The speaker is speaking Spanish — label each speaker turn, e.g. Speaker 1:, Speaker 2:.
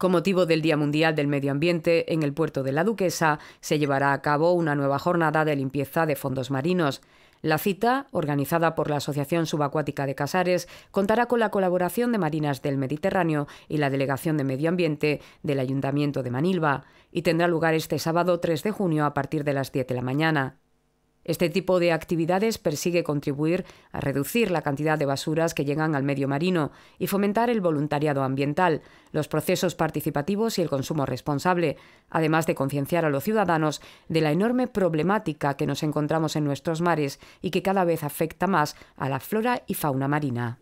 Speaker 1: Con motivo del Día Mundial del Medio Ambiente, en el puerto de la Duquesa se llevará a cabo una nueva jornada de limpieza de fondos marinos. La cita, organizada por la Asociación Subacuática de Casares, contará con la colaboración de Marinas del Mediterráneo y la Delegación de Medio Ambiente del Ayuntamiento de Manilva y tendrá lugar este sábado 3 de junio a partir de las 10 de la mañana. Este tipo de actividades persigue contribuir a reducir la cantidad de basuras que llegan al medio marino y fomentar el voluntariado ambiental, los procesos participativos y el consumo responsable, además de concienciar a los ciudadanos de la enorme problemática que nos encontramos en nuestros mares y que cada vez afecta más a la flora y fauna marina.